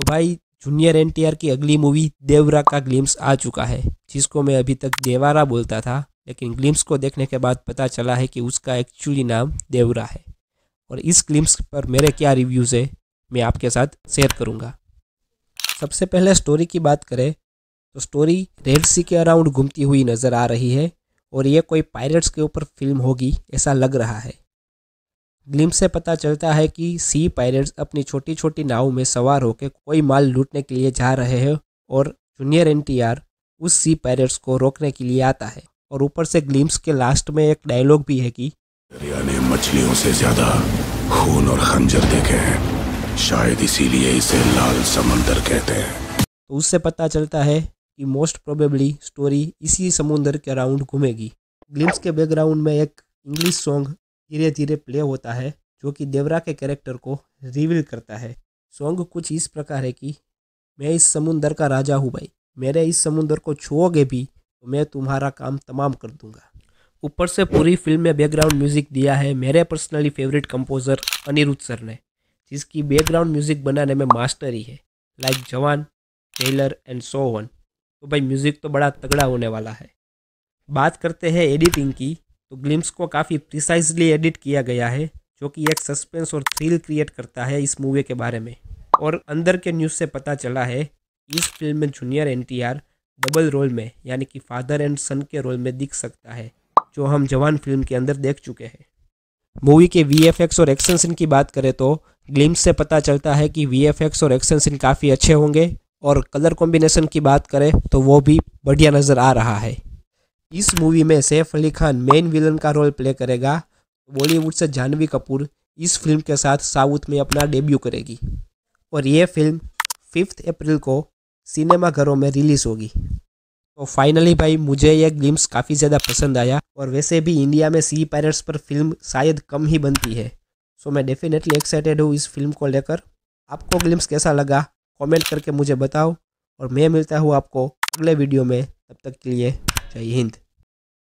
तो भाई junior N की अगली मूवी देवरा का ग्लिम्स आ चुका है जिसको मैं अभी तक देवारा बोलता था लेकिन ग्लिम्स को देखने के बाद पता चला है कि उसका एक्चुअली नाम देवरा है और इस ग्लिम्स पर मेरे क्या रिव्यूज़ है मैं आपके साथ शेयर करूँगा सबसे पहले स्टोरी की बात करें तो स्टोरी रेड सी के अराउंड घूमती हुई नज़र आ रही है और ये कोई पायरेट्स के ऊपर फिल्म होगी ऐसा लग रहा है ग्लिम्स से पता चलता है कि सी पायरेट्स अपनी छोटी छोटी नाव में सवार होकर कोई माल लूटने के लिए जा रहे हैं और जूनियर एन उस सी पायरेट्स को रोकने के लिए आता है और ऊपर से ग्लिम्स के लास्ट में एक डायलॉग भी है कि दरिया ने मछलियों से ज्यादा खून और खंजर देखे हैं शायद इसीलिए इसे लाल समंदर कहते हैं तो उससे पता चलता है कि मोस्ट प्रोबेबली स्टोरी इसी समुंदर के अराउंड घूमेगी ग्लिम्स के बैकग्राउंड में एक इंग्लिश सॉन्ग धीरे धीरे प्ले होता है जो कि देवरा के कैरेक्टर को रिवील करता है सॉन्ग कुछ इस प्रकार है कि मैं इस समुंदर का राजा हूँ भाई मेरे इस समुंदर को छुओगे भी तो मैं तुम्हारा काम तमाम कर दूंगा ऊपर से पूरी फिल्म में बैकग्राउंड म्यूजिक दिया है मेरे personally favourite composer Anirudh sir ने जिसकी बैकग्राउंड म्यूजिक बनाने में मास्टरी है लाइक जवान टेलर एंड सो वन तो भाई म्यूज़िक तो बड़ा तगड़ा होने वाला है बात करते हैं एडिटिंग की तो ग्लिम्स को काफ़ी प्रिसाइजली एडिट किया गया है जो कि एक सस्पेंस और थ्रिल क्रिएट करता है इस मूवी के बारे में और अंदर के न्यूज़ से पता चला है इस फिल्म में जूनियर एन डबल रोल में यानी कि फादर एंड सन के रोल में दिख सकता है जो हम जवान फिल्म के अंदर देख चुके हैं मूवी के वी और एक्शन सीन की बात करें तो ग्लिम्स से पता चलता है कि वी और एक्शन सीन काफ़ी अच्छे होंगे और कलर कॉम्बिनेशन की बात करें तो वो भी बढ़िया नज़र आ रहा है इस मूवी में सैफ अली खान मेन विलन का रोल प्ले करेगा बॉलीवुड से जानवी कपूर इस फिल्म के साथ साउथ में अपना डेब्यू करेगी और ये फिल्म फिफ्थ अप्रैल को सिनेमा घरों में रिलीज़ होगी तो फाइनली भाई मुझे यह ग्लिम्स काफ़ी ज़्यादा पसंद आया और वैसे भी इंडिया में सी पायरेट्स पर फिल्म शायद कम ही बनती है सो मैं डेफिनेटली एक्साइटेड हूँ इस फिल्म को लेकर आपको ग्लिम्स कैसा लगा कमेंट करके मुझे बताओ और मैं मिलता हूँ आपको अगले वीडियो में तब तक के लिए जय हिंद